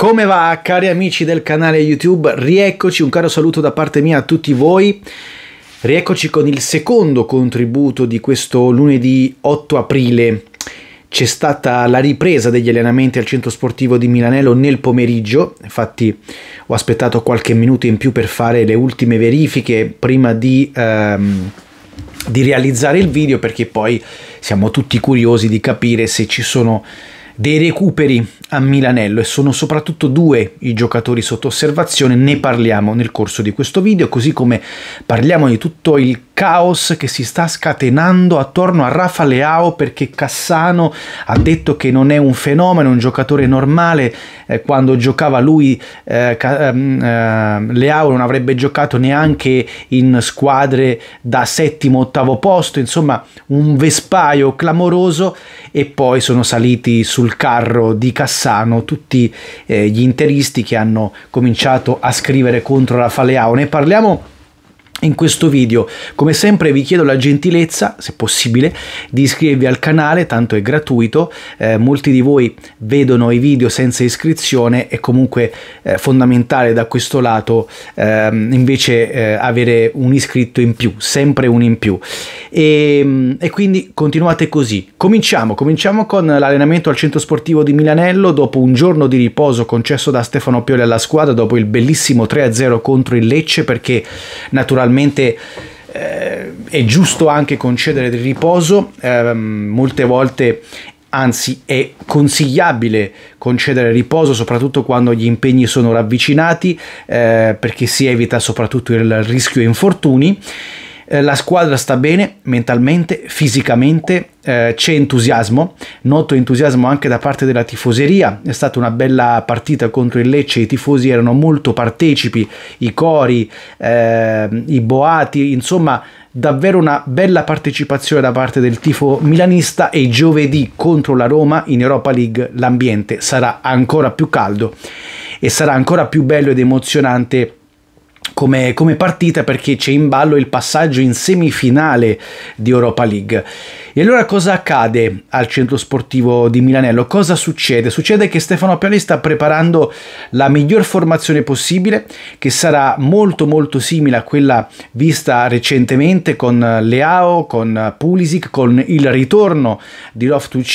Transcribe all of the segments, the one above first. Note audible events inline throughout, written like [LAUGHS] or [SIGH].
Come va cari amici del canale YouTube? Rieccoci, un caro saluto da parte mia a tutti voi. Rieccoci con il secondo contributo di questo lunedì 8 aprile. C'è stata la ripresa degli allenamenti al centro sportivo di Milanello nel pomeriggio, infatti ho aspettato qualche minuto in più per fare le ultime verifiche prima di... Ehm, di realizzare il video perché poi siamo tutti curiosi di capire se ci sono dei recuperi a Milanello e sono soprattutto due i giocatori sotto osservazione, ne parliamo nel corso di questo video, così come parliamo di tutto il caos che si sta scatenando attorno a Rafa Leao perché Cassano ha detto che non è un fenomeno, un giocatore normale, eh, quando giocava lui eh, ehm, ehm, Leao non avrebbe giocato neanche in squadre da settimo, ottavo posto, insomma un vespaio clamoroso e poi sono saliti sul carro di Cassano tutti eh, gli interisti che hanno cominciato a scrivere contro Rafa Leao. Ne parliamo in questo video, come sempre, vi chiedo la gentilezza, se possibile, di iscrivervi al canale, tanto è gratuito. Eh, molti di voi vedono i video senza iscrizione, è comunque eh, fondamentale da questo lato ehm, eh, invece avere un iscritto in più, sempre un in più. E, ehm, e quindi continuate così. Cominciamo, cominciamo con l'allenamento al centro sportivo di Milanello dopo un giorno di riposo concesso da Stefano Pioli alla squadra dopo il bellissimo 3-0 contro il Lecce perché naturalmente naturalmente eh, è giusto anche concedere del riposo, eh, molte volte anzi è consigliabile concedere riposo soprattutto quando gli impegni sono ravvicinati eh, perché si evita soprattutto il rischio infortuni eh, la squadra sta bene mentalmente, fisicamente, eh, c'è entusiasmo, noto entusiasmo anche da parte della tifoseria, è stata una bella partita contro il Lecce, i tifosi erano molto partecipi, i cori, eh, i boati, insomma davvero una bella partecipazione da parte del tifo milanista e giovedì contro la Roma in Europa League l'ambiente sarà ancora più caldo e sarà ancora più bello ed emozionante come, come partita perché c'è in ballo il passaggio in semifinale di Europa League. E allora cosa accade al centro sportivo di Milanello? Cosa succede? Succede che Stefano Pioli sta preparando la miglior formazione possibile, che sarà molto molto simile a quella vista recentemente con Leao, con Pulisic, con il ritorno di loftus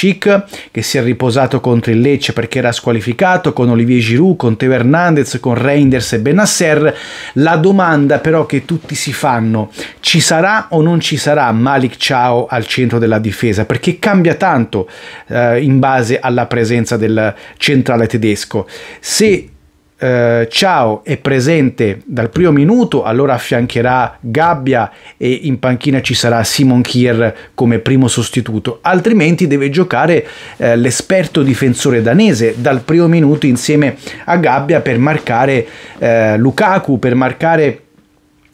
che si è riposato contro il Lecce perché era squalificato, con Olivier Giroud, con Teo Hernandez, con Reinders e Benasser. La domanda però che tutti si fanno, ci sarà o non ci sarà Malik Ciao al centro del della difesa perché cambia tanto eh, in base alla presenza del centrale tedesco. Se eh, Ciao è presente dal primo minuto, allora affiancherà Gabbia e in panchina ci sarà Simon Kier come primo sostituto, altrimenti deve giocare eh, l'esperto difensore danese dal primo minuto insieme a Gabbia per marcare eh, Lukaku, per marcare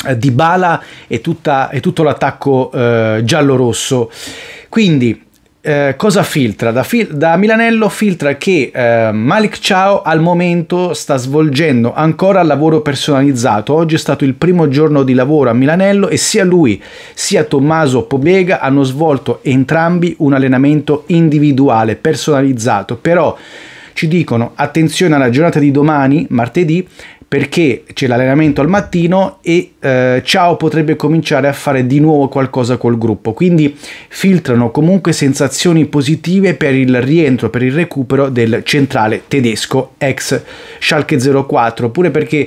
eh, di Bala e, tutta, e tutto l'attacco eh, giallo-rosso. Quindi eh, cosa filtra? Da, fil- da, Milanello filtra che eh, Malik Ciao al momento sta svolgendo ancora lavoro personalizzato. Oggi è stato il primo giorno di lavoro a Milanello e sia lui sia Tommaso Pobega hanno svolto entrambi un allenamento individuale, personalizzato. Però ci dicono attenzione alla giornata di domani, martedì, perché c'è l'allenamento al mattino e eh, Ciao potrebbe cominciare a fare di nuovo qualcosa col gruppo, quindi filtrano comunque sensazioni positive per il rientro, per il recupero del centrale tedesco ex Schalke 04, pure perché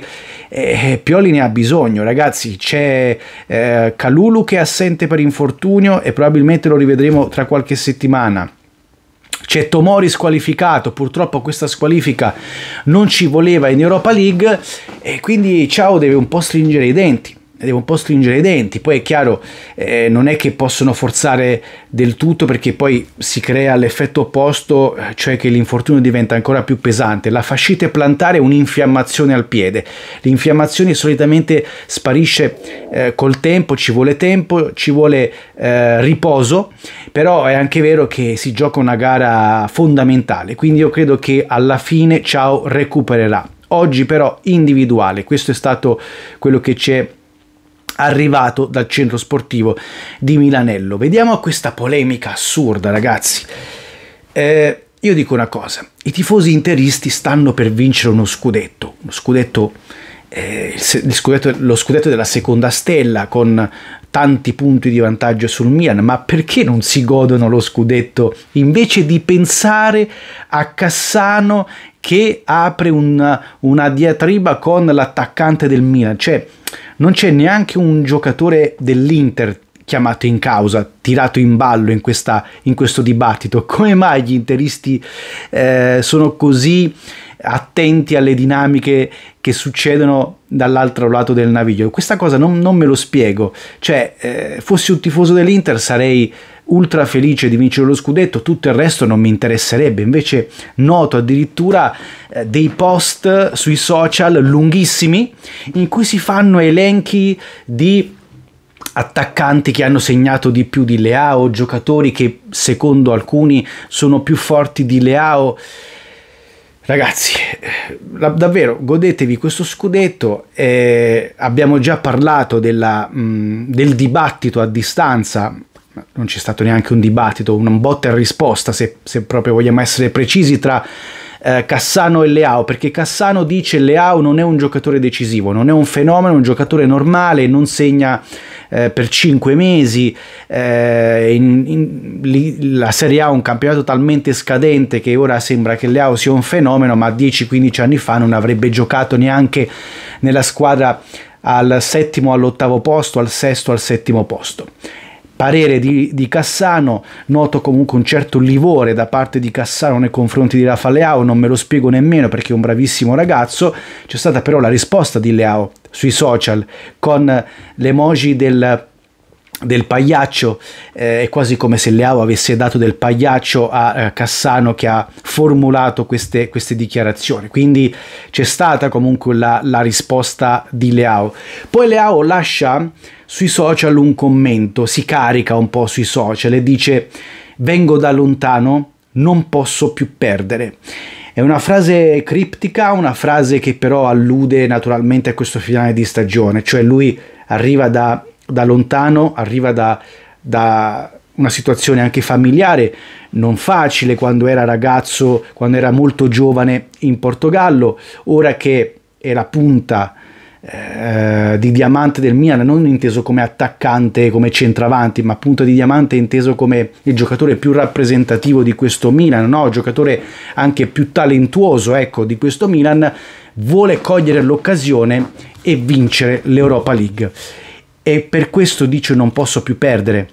eh, Pioli ne ha bisogno, ragazzi, c'è eh, Calulu che è assente per infortunio e probabilmente lo rivedremo tra qualche settimana. C'è Tomori squalificato, purtroppo questa squalifica non ci voleva in Europa League e quindi Ciao deve un po' stringere i denti devo un po' stringere i denti. Poi è chiaro, eh, non è che possono forzare del tutto perché poi si crea l'effetto opposto, eh, cioè che l'infortunio diventa ancora più pesante. La fascite plantare è un'infiammazione al piede. L'infiammazione solitamente sparisce eh, col tempo, ci vuole tempo, ci vuole eh, riposo, però è anche vero che si gioca una gara fondamentale, quindi io credo che alla fine Ciao recupererà. Oggi però individuale, questo è stato quello che c'è arrivato dal centro sportivo di Milanello. Vediamo questa polemica assurda, ragazzi. Eh, io dico una cosa, i tifosi interisti stanno per vincere uno scudetto, uno scudetto eh, scudetto, lo scudetto della seconda stella con tanti punti di vantaggio sul Milan, ma perché non si godono lo scudetto invece di pensare a Cassano che apre un, una diatriba con l'attaccante del Milan? Cioè, non c'è neanche un giocatore dell'Inter chiamato in causa, tirato in ballo in, questa, in questo dibattito. Come mai gli interisti eh, sono così attenti alle dinamiche che succedono dall'altro lato del naviglio. Questa cosa non, non me lo spiego. Cioè, eh, fossi un tifoso dell'Inter sarei ultra felice di vincere lo scudetto, tutto il resto non mi interesserebbe. Invece noto addirittura eh, dei post sui social lunghissimi in cui si fanno elenchi di attaccanti che hanno segnato di più di Leao, giocatori che secondo alcuni sono più forti di Leao. Ragazzi, eh, davvero godetevi questo scudetto, eh, abbiamo già parlato della, mh, mm, del dibattito a distanza, non c'è stato neanche un dibattito, un botta e risposta se, se proprio vogliamo essere precisi tra eh, Cassano e Leao, perché Cassano dice Leao non è un giocatore decisivo, non è un fenomeno, è un giocatore normale, non segna eh, per 5 mesi, eh, in, in, li, la Serie A è un campionato talmente scadente che ora sembra che Leao sia un fenomeno, ma 10-15 anni fa non avrebbe giocato neanche nella squadra al settimo, all'ottavo posto, al sesto, al settimo posto parere di, di, Cassano, noto comunque un certo livore da parte di Cassano nei confronti di Rafa Leao, non me lo spiego nemmeno perché è un bravissimo ragazzo, c'è stata però la risposta di Leao sui social con l'emoji del del pagliaccio, eh, è quasi come se Leao avesse dato del pagliaccio a eh, Cassano che ha formulato queste, queste dichiarazioni, quindi c'è stata comunque la, la, risposta di Leao. Poi Leao lascia sui social un commento, si carica un po' sui social e dice vengo da lontano, non posso più perdere. È una frase criptica, una frase che però allude naturalmente a questo finale di stagione, cioè lui arriva da da lontano, arriva da, da una situazione anche familiare non facile quando era ragazzo, quando era molto giovane in Portogallo, ora che è la punta eh, di diamante del Milan, non inteso come attaccante, come centravanti, ma punta di diamante inteso come il giocatore più rappresentativo di questo Milan, no? giocatore anche più talentuoso ecco, di questo Milan, vuole cogliere l'occasione e vincere l'Europa League e per questo dice non posso più perdere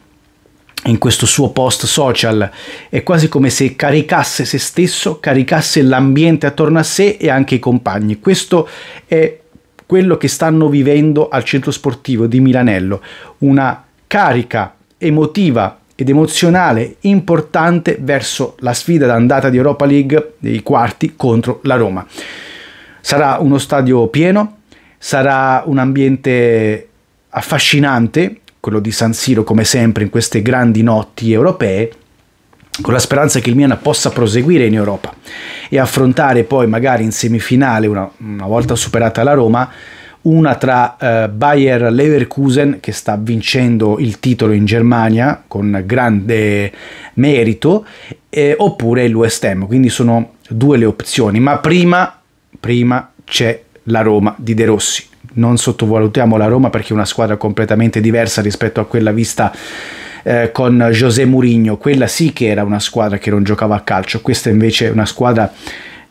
in questo suo post social. È quasi come se caricasse se stesso, caricasse l'ambiente attorno a sé e anche i compagni. Questo è quello che stanno vivendo al centro sportivo di Milanello, una carica emotiva ed emozionale importante verso la sfida d'andata di Europa League dei quarti contro la Roma. Sarà uno stadio pieno, sarà un ambiente affascinante, quello di San Siro come sempre in queste grandi notti europee, con la speranza che il Milan possa proseguire in Europa e affrontare poi magari in semifinale, una, una volta superata la Roma, una tra eh, Bayer Leverkusen che sta vincendo il titolo in Germania con grande merito, eh, oppure il Ham, quindi sono due le opzioni, ma prima, prima c'è la Roma di De Rossi non sottovalutiamo la Roma perché è una squadra completamente diversa rispetto a quella vista eh, con José Mourinho, quella sì che era una squadra che non giocava a calcio, questa invece è una squadra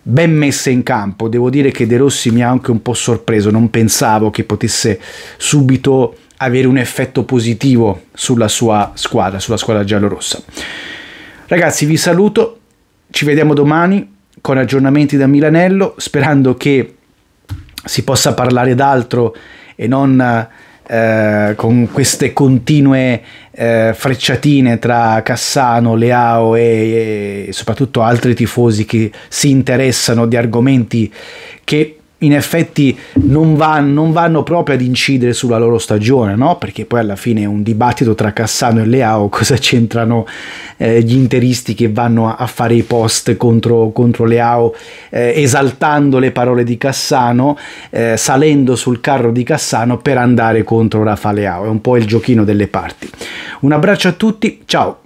ben messa in campo, devo dire che De Rossi mi ha anche un po' sorpreso, non pensavo che potesse subito avere un effetto positivo sulla sua squadra, sulla squadra giallorossa. Ragazzi vi saluto, ci vediamo domani con aggiornamenti da Milanello, sperando che si possa parlare d'altro e non eh, con queste continue eh, frecciatine tra Cassano, Leao e, e soprattutto altri tifosi che si interessano di argomenti che in effetti non, va, non, vanno proprio ad incidere sulla loro stagione, no? perché poi alla fine è un dibattito tra Cassano e Leao, [LAUGHS] cosa c'entrano eh, gli interisti che vanno a, fare i post contro, contro Leao, eh, esaltando le parole di Cassano, eh, salendo sul carro di Cassano per andare contro Rafa Leao, è un po' il giochino delle parti. Un abbraccio a tutti, ciao!